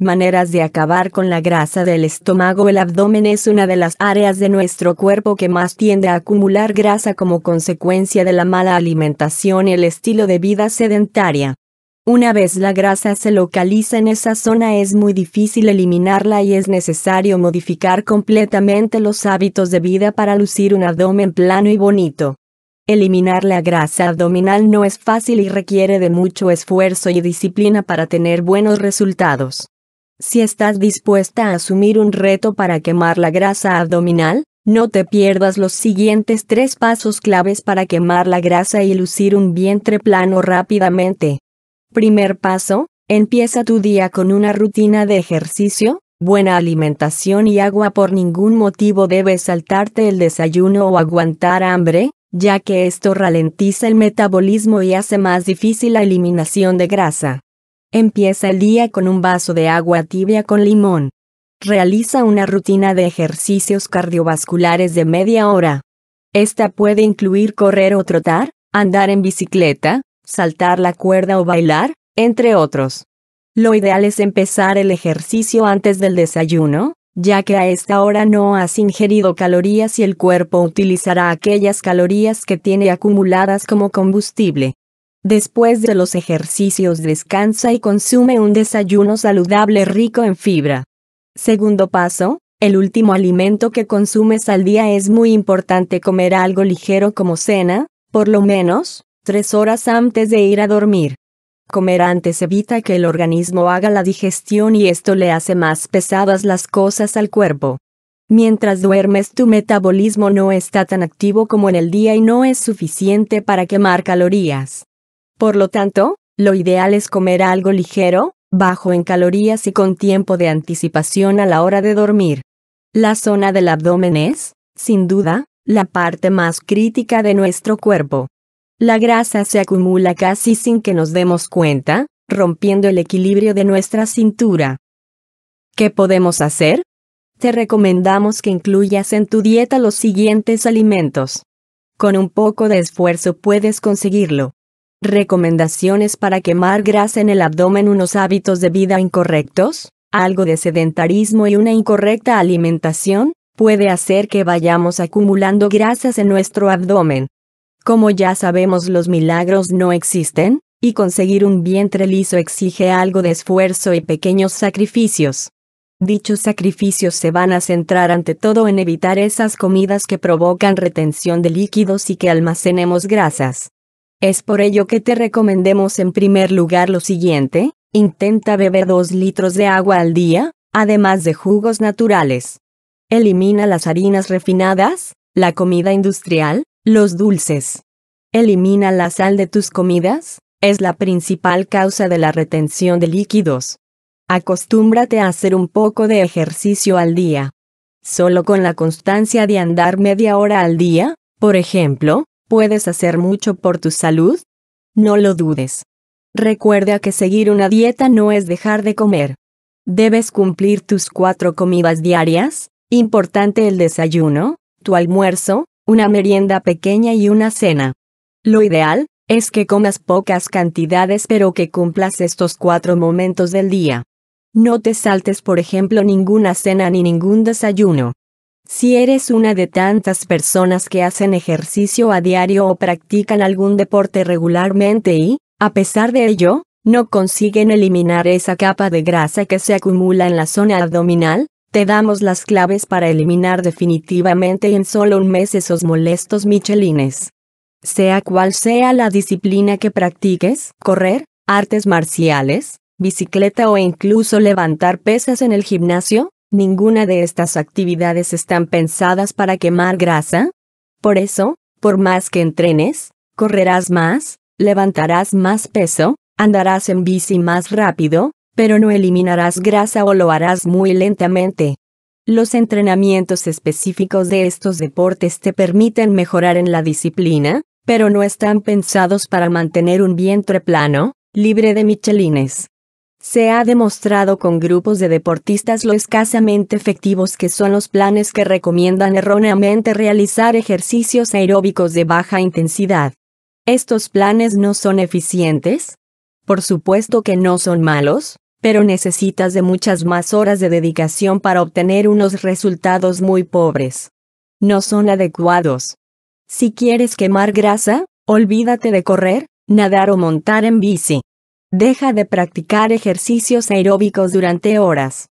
Maneras de acabar con la grasa del estómago El abdomen es una de las áreas de nuestro cuerpo que más tiende a acumular grasa como consecuencia de la mala alimentación y el estilo de vida sedentaria. Una vez la grasa se localiza en esa zona es muy difícil eliminarla y es necesario modificar completamente los hábitos de vida para lucir un abdomen plano y bonito. Eliminar la grasa abdominal no es fácil y requiere de mucho esfuerzo y disciplina para tener buenos resultados. Si estás dispuesta a asumir un reto para quemar la grasa abdominal, no te pierdas los siguientes tres pasos claves para quemar la grasa y lucir un vientre plano rápidamente. Primer paso, empieza tu día con una rutina de ejercicio, buena alimentación y agua. Por ningún motivo debes saltarte el desayuno o aguantar hambre, ya que esto ralentiza el metabolismo y hace más difícil la eliminación de grasa. Empieza el día con un vaso de agua tibia con limón. Realiza una rutina de ejercicios cardiovasculares de media hora. Esta puede incluir correr o trotar, andar en bicicleta, saltar la cuerda o bailar, entre otros. Lo ideal es empezar el ejercicio antes del desayuno, ya que a esta hora no has ingerido calorías y el cuerpo utilizará aquellas calorías que tiene acumuladas como combustible. Después de los ejercicios descansa y consume un desayuno saludable rico en fibra. Segundo paso, el último alimento que consumes al día es muy importante comer algo ligero como cena, por lo menos, tres horas antes de ir a dormir. Comer antes evita que el organismo haga la digestión y esto le hace más pesadas las cosas al cuerpo. Mientras duermes tu metabolismo no está tan activo como en el día y no es suficiente para quemar calorías. Por lo tanto, lo ideal es comer algo ligero, bajo en calorías y con tiempo de anticipación a la hora de dormir. La zona del abdomen es, sin duda, la parte más crítica de nuestro cuerpo. La grasa se acumula casi sin que nos demos cuenta, rompiendo el equilibrio de nuestra cintura. ¿Qué podemos hacer? Te recomendamos que incluyas en tu dieta los siguientes alimentos. Con un poco de esfuerzo puedes conseguirlo. Recomendaciones para quemar grasa en el abdomen. Unos hábitos de vida incorrectos, algo de sedentarismo y una incorrecta alimentación, puede hacer que vayamos acumulando grasas en nuestro abdomen. Como ya sabemos los milagros no existen, y conseguir un vientre liso exige algo de esfuerzo y pequeños sacrificios. Dichos sacrificios se van a centrar ante todo en evitar esas comidas que provocan retención de líquidos y que almacenemos grasas. Es por ello que te recomendemos en primer lugar lo siguiente, intenta beber 2 litros de agua al día, además de jugos naturales. Elimina las harinas refinadas, la comida industrial, los dulces. Elimina la sal de tus comidas, es la principal causa de la retención de líquidos. Acostúmbrate a hacer un poco de ejercicio al día. Solo con la constancia de andar media hora al día, por ejemplo, puedes hacer mucho por tu salud? No lo dudes. Recuerda que seguir una dieta no es dejar de comer. Debes cumplir tus cuatro comidas diarias, importante el desayuno, tu almuerzo, una merienda pequeña y una cena. Lo ideal, es que comas pocas cantidades pero que cumplas estos cuatro momentos del día. No te saltes por ejemplo ninguna cena ni ningún desayuno. Si eres una de tantas personas que hacen ejercicio a diario o practican algún deporte regularmente y, a pesar de ello, no consiguen eliminar esa capa de grasa que se acumula en la zona abdominal, te damos las claves para eliminar definitivamente en solo un mes esos molestos michelines. Sea cual sea la disciplina que practiques, correr, artes marciales, bicicleta o incluso levantar pesas en el gimnasio, Ninguna de estas actividades están pensadas para quemar grasa. Por eso, por más que entrenes, correrás más, levantarás más peso, andarás en bici más rápido, pero no eliminarás grasa o lo harás muy lentamente. Los entrenamientos específicos de estos deportes te permiten mejorar en la disciplina, pero no están pensados para mantener un vientre plano, libre de michelines. Se ha demostrado con grupos de deportistas lo escasamente efectivos que son los planes que recomiendan erróneamente realizar ejercicios aeróbicos de baja intensidad. ¿Estos planes no son eficientes? Por supuesto que no son malos, pero necesitas de muchas más horas de dedicación para obtener unos resultados muy pobres. No son adecuados. Si quieres quemar grasa, olvídate de correr, nadar o montar en bici. Deja de practicar ejercicios aeróbicos durante horas.